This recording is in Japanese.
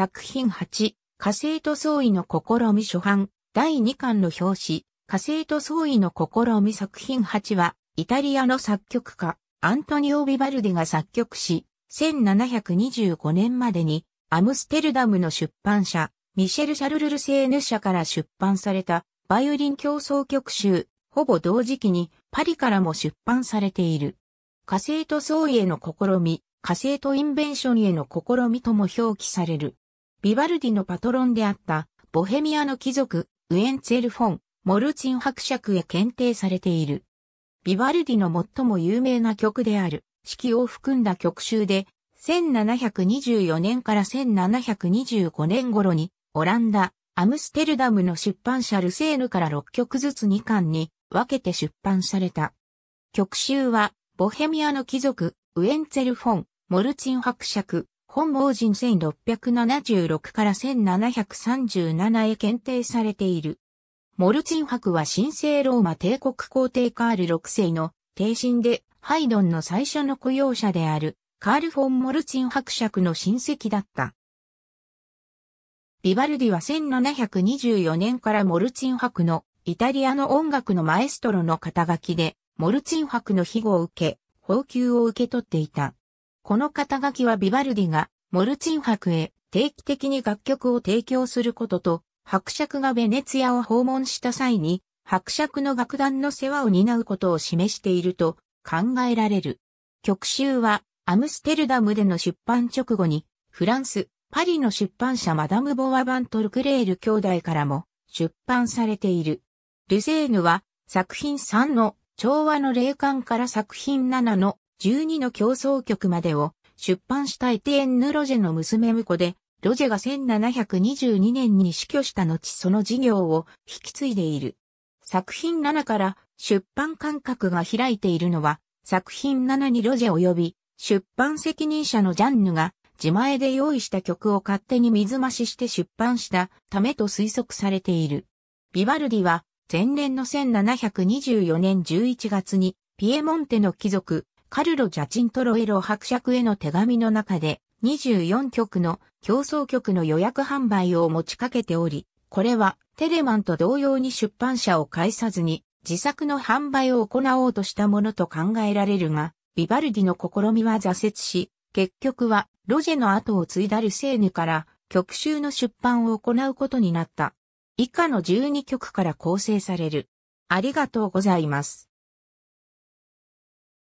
作品8、火星と相違の試み初版、第2巻の表紙、火星と相違の試み作品8は、イタリアの作曲家、アントニオ・ビバルディが作曲し、1725年までに、アムステルダムの出版社、ミシェル・シャルルル・セーヌ社から出版された、バイオリン競争曲集、ほぼ同時期に、パリからも出版されている。火星と相違への試み、火星とインベンションへの試みとも表記される。ビバルディのパトロンであったボヘミアの貴族、ウエンツェル・フォン、モルチン伯爵へ検定されている。ビバルディの最も有名な曲である、式を含んだ曲集で、1724年から1725年頃に、オランダ、アムステルダムの出版社ルセーヌから6曲ずつ2巻に分けて出版された。曲集は、ボヘミアの貴族、ウエンツェル・フォン、モルチン伯爵、本王人1676から1737へ検定されている。モルツィン博は神聖ローマ帝国皇帝カール6世の帝神でハイドンの最初の雇用者であるカール・フォン・モルツィン伯爵の親戚だった。ビバルディは1724年からモルツィン博のイタリアの音楽のマエストロの肩書きでモルツィン博の庇護を受け、報給を受け取っていた。この肩書きはビバルディがモルチン博へ定期的に楽曲を提供することと、伯爵がベネツィアを訪問した際に、伯爵の楽団の世話を担うことを示していると考えられる。曲集はアムステルダムでの出版直後に、フランス、パリの出版社マダム・ボワバントルクレール兄弟からも出版されている。ルゼーヌは作品3の調和の霊感から作品7の12の競争曲までを出版したエティエンヌ・ロジェの娘婿で、ロジェが1722年に死去した後その事業を引き継いでいる。作品7から出版感覚が開いているのは、作品7にロジェ及び、出版責任者のジャンヌが自前で用意した曲を勝手に水増しして出版したためと推測されている。ビバルディは前年の1724年11月にピエモンテの貴族カルロ・ジャチントロエロ伯爵への手紙の中で、24曲の競争曲の予約販売を持ちかけており、これはテレマンと同様に出版社を介さずに自作の販売を行おうとしたものと考えられるが、ビバルディの試みは挫折し、結局はロジェの後を継いだルセーヌから曲集の出版を行うことになった。以下の12曲から構成される。ありがとうございます。